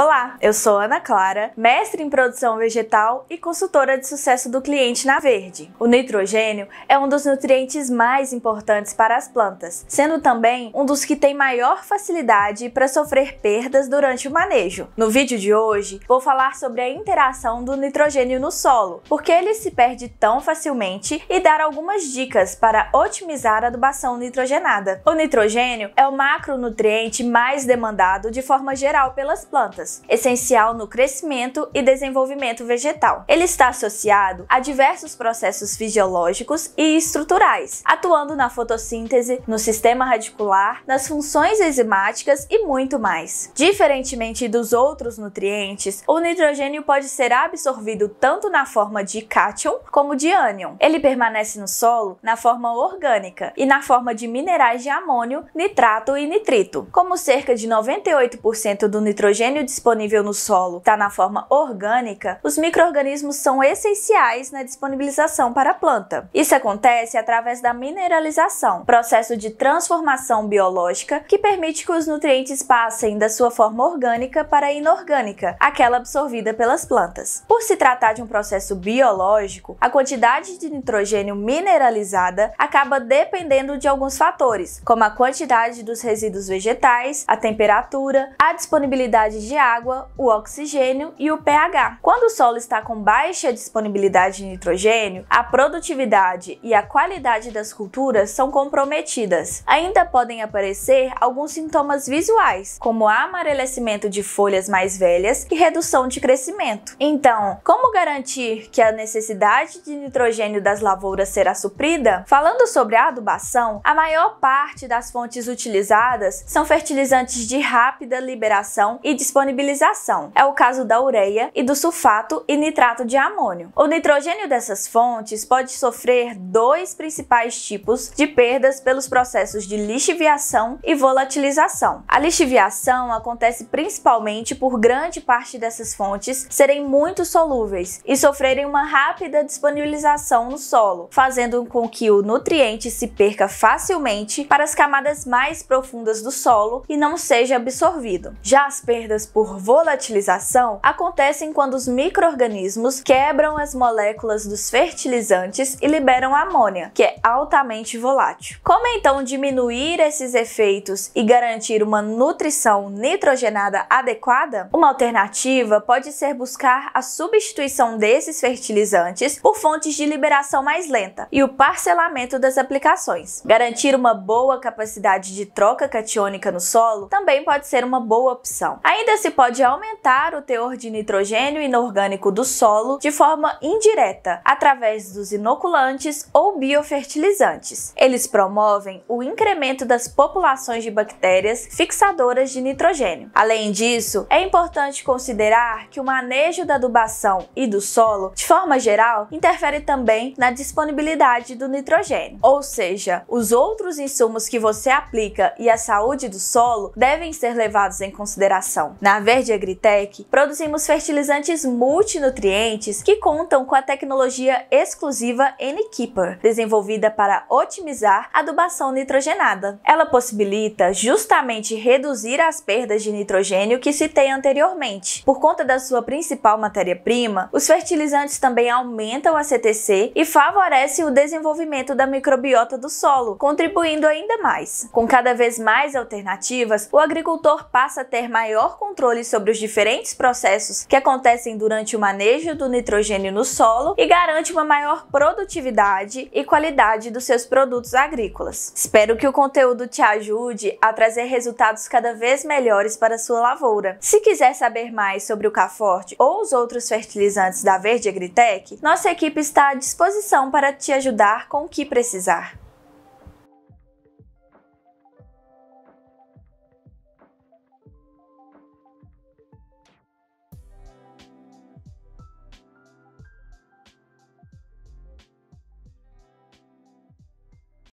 Olá, eu sou Ana Clara, mestre em produção vegetal e consultora de sucesso do cliente na Verde. O nitrogênio é um dos nutrientes mais importantes para as plantas, sendo também um dos que tem maior facilidade para sofrer perdas durante o manejo. No vídeo de hoje, vou falar sobre a interação do nitrogênio no solo, porque ele se perde tão facilmente e dar algumas dicas para otimizar a adubação nitrogenada. O nitrogênio é o macronutriente mais demandado de forma geral pelas plantas plantas, essencial no crescimento e desenvolvimento vegetal. Ele está associado a diversos processos fisiológicos e estruturais, atuando na fotossíntese, no sistema radicular, nas funções enzimáticas e muito mais. Diferentemente dos outros nutrientes, o nitrogênio pode ser absorvido tanto na forma de cátion como de ânion. Ele permanece no solo na forma orgânica e na forma de minerais de amônio, nitrato e nitrito. Como cerca de 98% do nitrogênio disponível no solo está na forma orgânica, os microrganismos são essenciais na disponibilização para a planta. Isso acontece através da mineralização, processo de transformação biológica que permite que os nutrientes passem da sua forma orgânica para a inorgânica, aquela absorvida pelas plantas. Por se tratar de um processo biológico, a quantidade de nitrogênio mineralizada acaba dependendo de alguns fatores, como a quantidade dos resíduos vegetais, a temperatura, a disponibilidade de água, o oxigênio e o pH. Quando o solo está com baixa disponibilidade de nitrogênio, a produtividade e a qualidade das culturas são comprometidas. Ainda podem aparecer alguns sintomas visuais, como amarelecimento de folhas mais velhas e redução de crescimento. Então, como garantir que a necessidade de nitrogênio das lavouras será suprida? Falando sobre a adubação, a maior parte das fontes utilizadas são fertilizantes de rápida liberação e disponibilidade solubilização. É o caso da ureia e do sulfato e nitrato de amônio. O nitrogênio dessas fontes pode sofrer dois principais tipos de perdas pelos processos de lixiviação e volatilização. A lixiviação acontece principalmente por grande parte dessas fontes serem muito solúveis e sofrerem uma rápida disponibilização no solo, fazendo com que o nutriente se perca facilmente para as camadas mais profundas do solo e não seja absorvido. Já as perdas por por volatilização acontecem quando os micro-organismos quebram as moléculas dos fertilizantes e liberam amônia, que é altamente volátil. Como então diminuir esses efeitos e garantir uma nutrição nitrogenada adequada? Uma alternativa pode ser buscar a substituição desses fertilizantes por fontes de liberação mais lenta e o parcelamento das aplicações. Garantir uma boa capacidade de troca catiônica no solo também pode ser uma boa opção. Ainda se se pode aumentar o teor de nitrogênio inorgânico do solo de forma indireta, através dos inoculantes ou biofertilizantes. Eles promovem o incremento das populações de bactérias fixadoras de nitrogênio. Além disso, é importante considerar que o manejo da adubação e do solo, de forma geral, interfere também na disponibilidade do nitrogênio. Ou seja, os outros insumos que você aplica e a saúde do solo devem ser levados em consideração. Na a Verde Agritech, produzimos fertilizantes multinutrientes que contam com a tecnologia exclusiva N-Keeper, desenvolvida para otimizar a adubação nitrogenada. Ela possibilita justamente reduzir as perdas de nitrogênio que citei anteriormente. Por conta da sua principal matéria-prima, os fertilizantes também aumentam a CTC e favorecem o desenvolvimento da microbiota do solo, contribuindo ainda mais. Com cada vez mais alternativas, o agricultor passa a ter maior controle controle sobre os diferentes processos que acontecem durante o manejo do nitrogênio no solo e garante uma maior produtividade e qualidade dos seus produtos agrícolas. Espero que o conteúdo te ajude a trazer resultados cada vez melhores para a sua lavoura. Se quiser saber mais sobre o Caforte ou os outros fertilizantes da Verde Agritec, nossa equipe está à disposição para te ajudar com o que precisar.